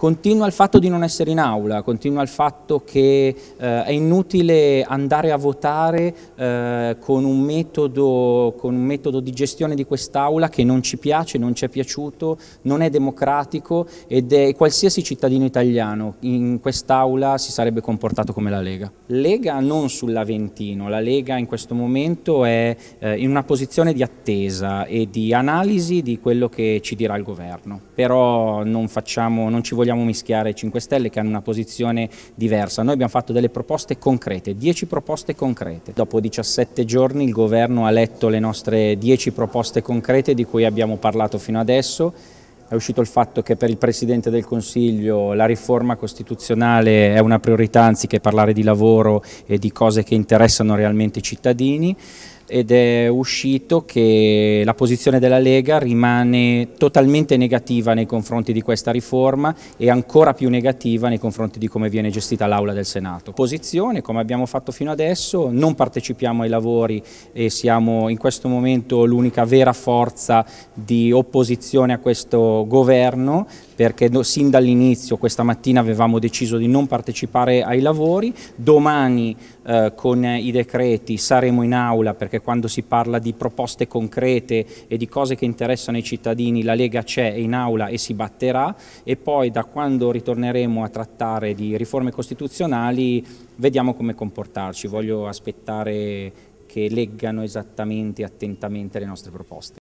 Continua il fatto di non essere in aula, continua il fatto che eh, è inutile andare a votare eh, con, un metodo, con, un metodo, di gestione di quest'aula che non ci piace, non ci è piaciuto, non è democratico ed è qualsiasi cittadino italiano in quest'aula si sarebbe comportato come la Lega. Lega non sull'Aventino, la Lega in questo momento è eh, in una posizione di attesa e di analisi di quello che ci dirà il governo, però non, facciamo, non ci vogliamo vogliamo mischiare 5 Stelle che hanno una posizione diversa. Noi abbiamo fatto delle proposte concrete, 10 proposte concrete. Dopo 17 giorni il governo ha letto le nostre 10 proposte concrete di cui abbiamo parlato fino adesso è uscito il fatto che per il Presidente del Consiglio la riforma costituzionale è una priorità anziché parlare di lavoro e di cose che interessano realmente i cittadini ed è uscito che la posizione della Lega rimane totalmente negativa nei confronti di questa riforma e ancora più negativa nei confronti di come viene gestita l'Aula del Senato. Posizione, come abbiamo fatto fino adesso, non partecipiamo ai lavori e siamo in questo momento l'unica vera forza di opposizione a questo governo perché sin dall'inizio questa mattina avevamo deciso di non partecipare ai lavori, domani eh, con i decreti saremo in aula perché quando si parla di proposte concrete e di cose che interessano i cittadini, la Lega c'è in aula e si batterà e poi da quando ritorneremo a trattare di riforme costituzionali vediamo come comportarci, voglio aspettare che leggano esattamente e attentamente le nostre proposte.